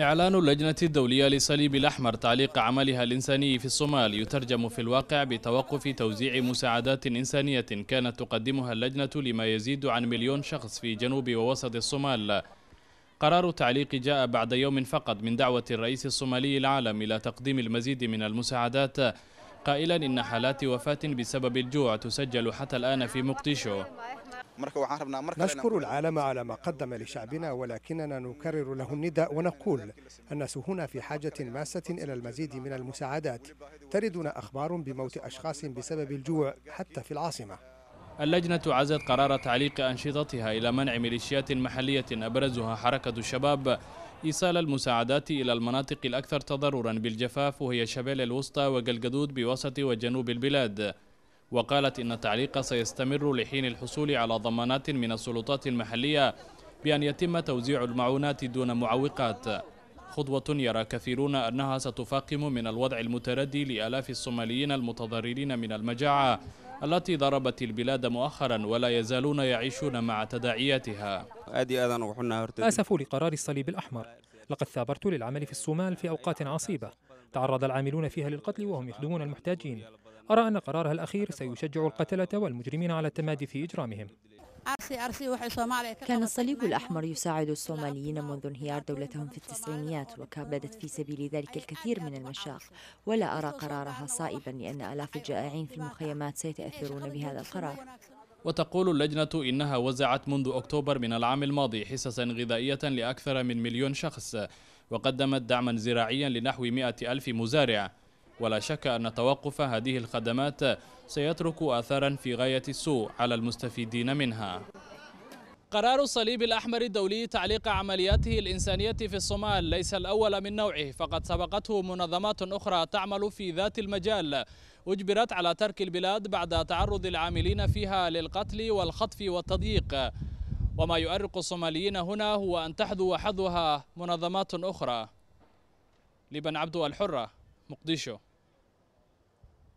إعلان اللجنة الدولية للصليب الأحمر تعليق عملها الإنساني في الصومال يترجم في الواقع بتوقف توزيع مساعدات إنسانية كانت تقدمها اللجنة لما يزيد عن مليون شخص في جنوب ووسط الصومال قرار التعليق جاء بعد يوم فقط من دعوة الرئيس الصومالي العالم إلى تقديم المزيد من المساعدات قائلا إن حالات وفاة بسبب الجوع تسجل حتى الآن في مقديشو نشكر العالم على ما قدم لشعبنا ولكننا نكرر له النداء ونقول الناس هنا في حاجة ماسة إلى المزيد من المساعدات تردنا أخبار بموت أشخاص بسبب الجوع حتى في العاصمة اللجنة عزت قرار تعليق أنشطتها إلى منع ميليشيات محلية أبرزها حركة الشباب إيصال المساعدات إلى المناطق الأكثر تضررا بالجفاف وهي شبيل الوسطى وقلقدود بوسط وجنوب البلاد وقالت إن التعليق سيستمر لحين الحصول على ضمانات من السلطات المحلية بأن يتم توزيع المعونات دون معوقات خطوة يرى كثيرون أنها ستفاقم من الوضع المتردي لآلاف الصوماليين المتضررين من المجاعة التي ضربت البلاد مؤخرا ولا يزالون يعيشون مع تداعياتها آسفوا لقرار الصليب الأحمر لقد ثابرت للعمل في الصومال في أوقات عصيبة تعرض العاملون فيها للقتل وهم يخدمون المحتاجين أرى أن قرارها الأخير سيشجع القتلة والمجرمين على التمادي في إجرامهم كان الصليب الأحمر يساعد الصوماليين منذ انهيار دولتهم في التسعينيات وكابدت في سبيل ذلك الكثير من المشاق ولا أرى قرارها صائبا لأن آلاف الجائعين في المخيمات سيتأثرون بهذا القرار وتقول اللجنة إنها وزعت منذ أكتوبر من العام الماضي حصصا غذائية لأكثر من مليون شخص وقدمت دعما زراعيا لنحو مئة ألف مزارع ولا شك أن توقف هذه الخدمات سيترك أثرا في غاية السوء على المستفيدين منها قرار الصليب الأحمر الدولي تعليق عملياته الإنسانية في الصومال ليس الأول من نوعه فقد سبقته منظمات أخرى تعمل في ذات المجال أجبرت على ترك البلاد بعد تعرض العاملين فيها للقتل والخطف والتضييق وما يؤرق الصوماليين هنا هو أن تحذو حذوها منظمات أخرى لبن عبدو الحرة مقديشو